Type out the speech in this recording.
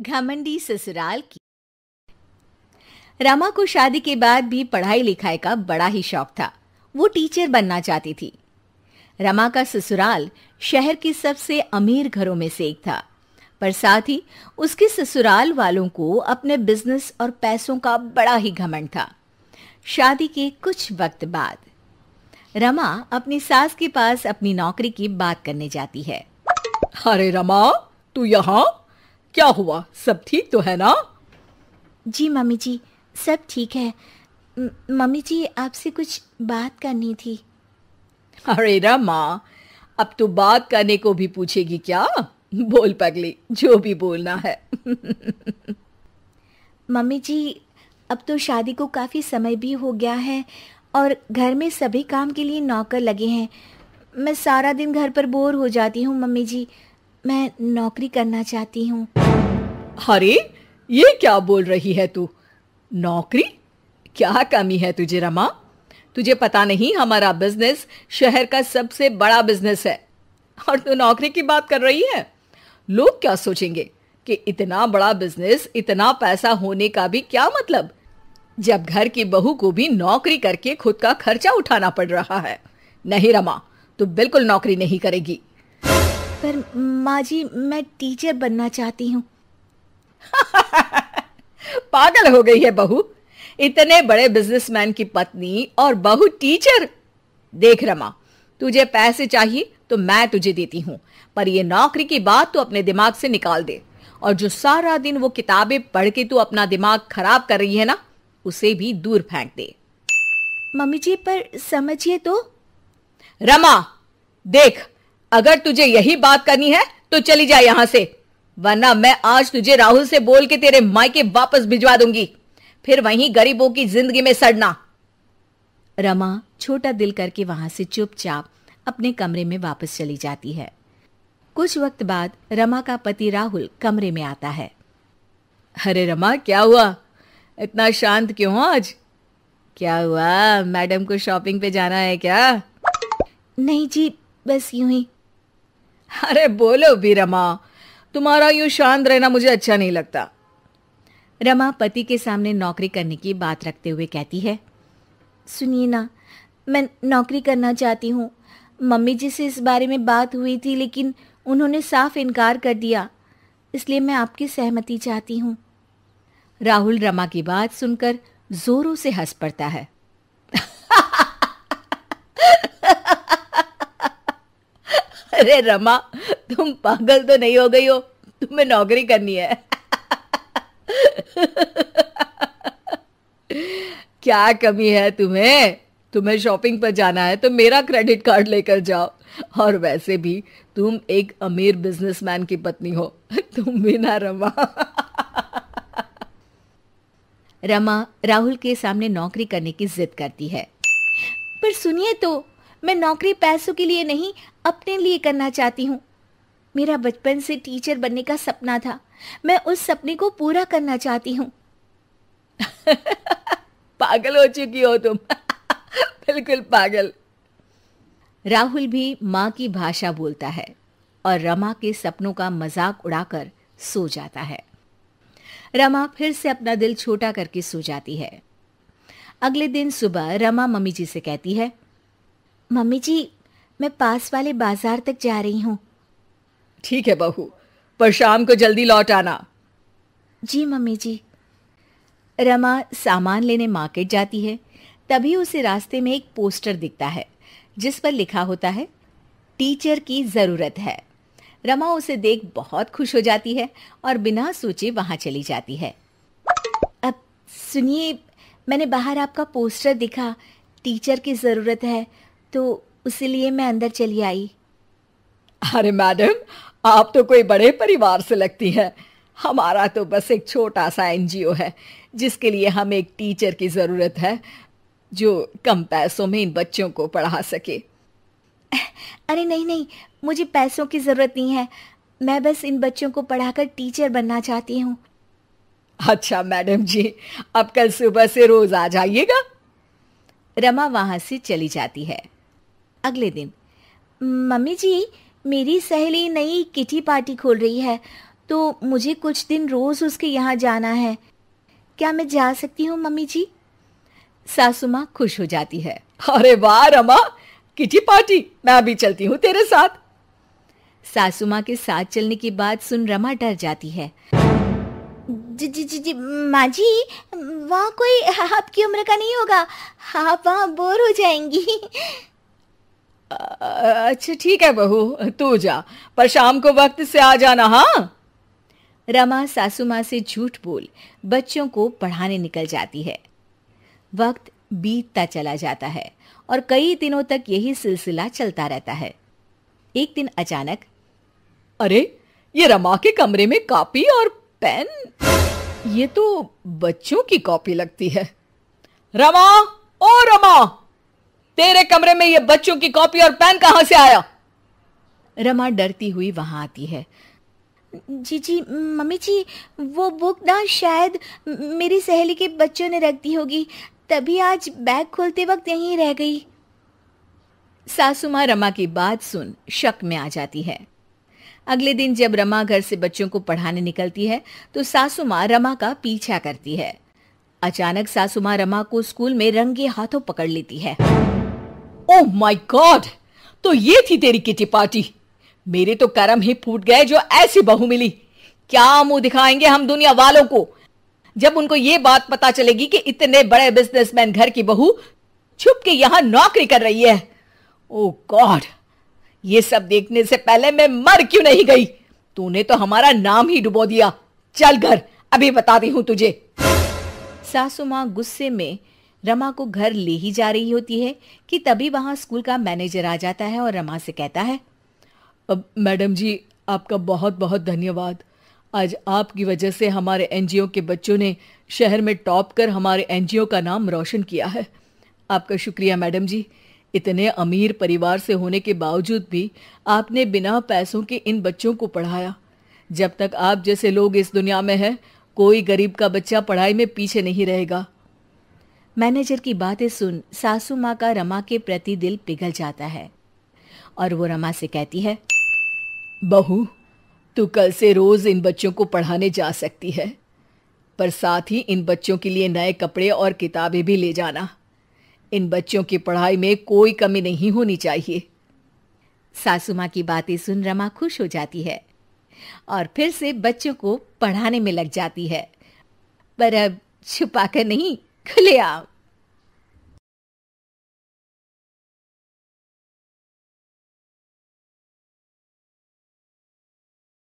घमंडी ससुराल की रमा को शादी के बाद भी पढ़ाई लिखाई का बड़ा ही शौक था वो टीचर बनना चाहती थी रमा का ससुराल शहर के सबसे अमीर घरों में से एक था पर साथ ही उसके ससुराल वालों को अपने बिजनेस और पैसों का बड़ा ही घमंड था शादी के कुछ वक्त बाद रमा अपनी सास के पास अपनी नौकरी की बात करने जाती है अरे रमा तू यहाँ क्या हुआ सब ठीक तो है ना जी मम्मी जी सब ठीक है मम्मी जी आपसे कुछ बात करनी थी अरे रमा अब तो बात करने को भी पूछेगी क्या बोल पगली जो भी बोलना है मम्मी जी अब तो शादी को काफ़ी समय भी हो गया है और घर में सभी काम के लिए नौकर लगे हैं मैं सारा दिन घर पर बोर हो जाती हूँ मम्मी जी मैं नौकरी करना चाहती हूँ अरे ये क्या बोल रही है तू नौकरी क्या कमी है तुझे रमा तुझे पता नहीं हमारा बिजनेस शहर का सबसे बड़ा बिजनेस है और तू नौकरी की बात कर रही है लोग क्या सोचेंगे कि इतना बड़ा बिजनेस इतना पैसा होने का भी क्या मतलब जब घर की बहू को भी नौकरी करके खुद का खर्चा उठाना पड़ रहा है नहीं रमा तू बिल्कुल नौकरी नहीं करेगी पर माँ जी मैं टीचर बनना चाहती हूँ पागल हो गई है बहू इतने बड़े बिजनेसमैन की पत्नी और बहू टीचर देख रमा तुझे पैसे चाहिए तो मैं तुझे देती हूँ पर यह नौकरी की बात तू अपने दिमाग से निकाल दे और जो सारा दिन वो किताबें पढ़ के तू अपना दिमाग खराब कर रही है ना उसे भी दूर फेंक दे मम्मी जी पर समझिए तो रमा देख अगर तुझे यही बात करनी है तो चली जा यहां से वरना मैं आज तुझे राहुल से बोल के तेरे मायके वापस भिजवा दूंगी फिर वहीं गरीबों की जिंदगी में सड़ना रमा छोटा दिल करके वहां से चुपचाप अपने कमरे में वापस चली जाती है कुछ वक्त बाद रमा का पति राहुल कमरे में आता है अरे रमा क्या हुआ इतना शांत क्यों आज क्या हुआ मैडम को शॉपिंग पे जाना है क्या नहीं जी बस यूं ही अरे बोलो भी रमा तुम्हारा यूं शांत रहना मुझे अच्छा नहीं लगता रमा पति के सामने नौकरी करने की बात रखते हुए कहती है सुनिए ना मैं नौकरी करना चाहती हूँ मम्मी जी से इस बारे में बात हुई थी लेकिन उन्होंने साफ इनकार कर दिया इसलिए मैं आपकी सहमति चाहती हूँ राहुल रमा की बात सुनकर जोरों से हंस पड़ता है अरे रमा तुम पागल तो नहीं हो गई हो तुम्हें नौकरी करनी है क्या कमी है तुम्हें तुम्हें शॉपिंग पर जाना है तो मेरा क्रेडिट कार्ड लेकर जाओ और वैसे भी तुम एक अमीर बिजनेसमैन की पत्नी हो तुम भी ना रमा रमा राहुल के सामने नौकरी करने की जिद करती है पर सुनिए तो मैं नौकरी पैसों के लिए नहीं अपने लिए करना चाहती हूँ मेरा बचपन से टीचर बनने का सपना था मैं उस सपने को पूरा करना चाहती हूँ पागल हो चुकी हो तुम बिल्कुल पागल राहुल भी माँ की भाषा बोलता है और रमा के सपनों का मजाक उड़ाकर सो जाता है रमा फिर से अपना दिल छोटा करके सो जाती है अगले दिन सुबह रमा मम्मी जी से कहती है मम्मी जी मैं पास वाले बाजार तक जा रही हूँ ठीक है बहू पर शाम को जल्दी लौट आना जी मम्मी जी रमा सामान लेने मार्केट जाती है तभी उसे रास्ते में एक पोस्टर दिखता है जिस पर लिखा होता है टीचर की ज़रूरत है रमा उसे देख बहुत खुश हो जाती है और बिना सोचे वहां चली जाती है अब सुनिए मैंने बाहर आपका पोस्टर दिखा टीचर की ज़रूरत है तो उसलिए मैं अंदर चली आई अरे मैडम आप तो कोई बड़े परिवार से लगती हैं हमारा तो बस एक छोटा सा एनजीओ है जिसके लिए हम एक टीचर की ज़रूरत है जो कम पैसों में इन बच्चों को पढ़ा सके अरे नहीं नहीं मुझे पैसों की ज़रूरत नहीं है मैं बस इन बच्चों को पढ़ाकर टीचर बनना चाहती हूँ अच्छा मैडम जी अब कल सुबह से रोज़ आ जाइएगा रमा वहां से चली जाती है अगले दिन मम्मी जी मेरी सहेली नई किटी पार्टी खोल रही है तो मुझे कुछ दिन रोज़ उसके यहाँ जाना है क्या मैं जा सकती हूँ मम्मी जी सासू माँ खुश हो जाती है अरे वाह रमा किटी पार्टी मैं अभी चलती हूँ तेरे साथ सासू माँ के साथ चलने की बात सुन रमा डर जाती है जी जी जी जी माँ जी वहाँ कोई आपकी उम्र का नहीं होगा आप वहाँ बोर हो जाएंगी अच्छा ठीक है बहू तू जा पर शाम को वक्त से आ जाना हाँ रमा सासू माँ से झूठ बोल बच्चों को पढ़ाने निकल जाती है वक्त बीतता चला जाता है और कई दिनों तक यही सिलसिला चलता रहता है एक दिन अचानक अरे ये रमा के कमरे में कॉपी और पेन ये तो बच्चों की कॉपी लगती है रमा ओ रमा तेरे कमरे में ये बच्चों की कॉपी और पेन कहां से आया रमा डरती हुई वहां आती है जी जी मम्मी जी वो बुक ना शायद मेरी सहेली के बच्चों ने रख दी होगी तभी आज बैग खोलते वक्त यहीं रह गई सासू माँ रमा की बात सुन शक में आ जाती है अगले दिन जब रमा घर से बच्चों को पढ़ाने निकलती है तो सासू माँ रमा का पीछा करती है अचानक सासू माँ रमा को स्कूल में रंगे हाथों पकड़ लेती है ओ माय गॉड तो ये थी तेरी किटी पार्टी मेरे तो कर्म ही फूट गए जो ऐसी बहू मिली क्या मुंह दिखाएंगे हम दुनिया वालों को जब उनको ये बात पता चलेगी कि इतने बड़े बिजनेसमैन घर की बहू छुप के यहां नौकरी कर रही है ओ oh गॉड ये सब देखने से पहले मैं मर क्यों नहीं गई तूने तो हमारा नाम ही डुबो दिया चल घर अभी बताती हूं तुझे सासू मां गुस्से में रमा को घर ले ही जा रही होती है कि तभी वहाँ स्कूल का मैनेजर आ जाता है और रमा से कहता है अब मैडम जी आपका बहुत बहुत धन्यवाद आज आपकी वजह से हमारे एनजीओ के बच्चों ने शहर में टॉप कर हमारे एनजीओ का नाम रोशन किया है आपका शुक्रिया मैडम जी इतने अमीर परिवार से होने के बावजूद भी आपने बिना पैसों के इन बच्चों को पढ़ाया जब तक आप जैसे लोग इस दुनिया में हैं कोई गरीब का बच्चा पढ़ाई में पीछे नहीं रहेगा मैनेजर की बातें सुन सासू माँ का रमा के प्रति दिल पिघल जाता है और वो रमा से कहती है बहू तू कल से रोज इन बच्चों को पढ़ाने जा सकती है पर साथ ही इन बच्चों के लिए नए कपड़े और किताबें भी ले जाना इन बच्चों की पढ़ाई में कोई कमी नहीं होनी चाहिए सासू माँ की बातें सुन रमा खुश हो जाती है और फिर से बच्चों को पढ़ाने में लग जाती है पर अब छुपा कर नहीं 可了。